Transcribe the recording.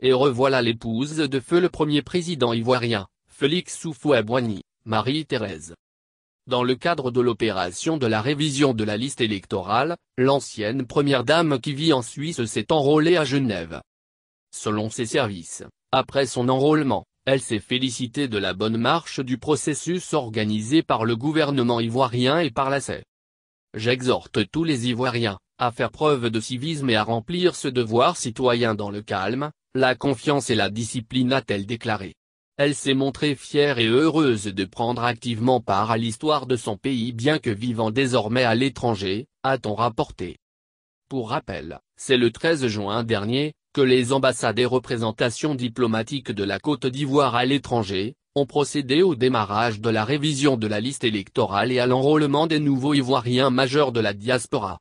Et revoilà l'épouse de feu le premier président ivoirien, Félix Soufou boigny Marie-Thérèse. Dans le cadre de l'opération de la révision de la liste électorale, l'ancienne première dame qui vit en Suisse s'est enrôlée à Genève. Selon ses services, après son enrôlement, elle s'est félicitée de la bonne marche du processus organisé par le gouvernement ivoirien et par la J'exhorte tous les Ivoiriens, à faire preuve de civisme et à remplir ce devoir citoyen dans le calme, la confiance et la discipline a-t-elle déclaré. Elle s'est montrée fière et heureuse de prendre activement part à l'histoire de son pays bien que vivant désormais à l'étranger, a-t-on rapporté. Pour rappel, c'est le 13 juin dernier, que les ambassades et représentations diplomatiques de la Côte d'Ivoire à l'étranger, ont procédé au démarrage de la révision de la liste électorale et à l'enrôlement des nouveaux Ivoiriens majeurs de la diaspora.